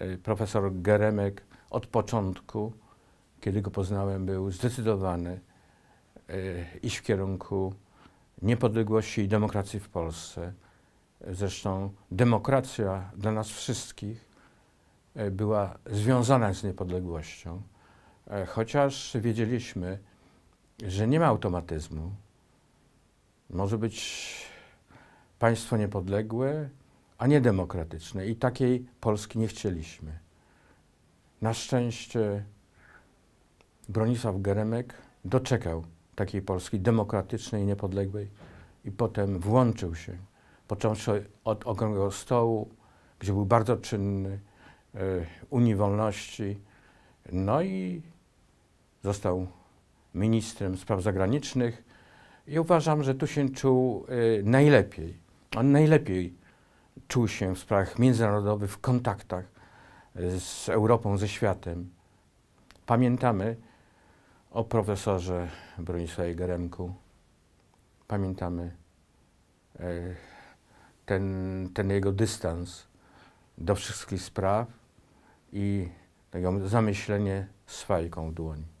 E, profesor Geremek od początku, kiedy go poznałem, był zdecydowany e, iść w kierunku niepodległości i demokracji w Polsce. Zresztą demokracja dla nas wszystkich e, była związana z niepodległością, chociaż wiedzieliśmy, że nie ma automatyzmu. Może być państwo niepodległe, a nie demokratyczne. I takiej Polski nie chcieliśmy. Na szczęście Bronisław Geremek doczekał takiej Polski demokratycznej, niepodległej i potem włączył się, począwszy od Okrągłego Stołu, gdzie był bardzo czynny, y, Unii Wolności, no i został ministrem spraw zagranicznych i uważam, że tu się czuł y, najlepiej. On najlepiej czuł się w sprawach międzynarodowych, w kontaktach e, z Europą, ze światem. Pamiętamy o profesorze Bronisławie Geremku. Pamiętamy e, ten, ten jego dystans do wszystkich spraw i jego zamyślenie z fajką w dłoni.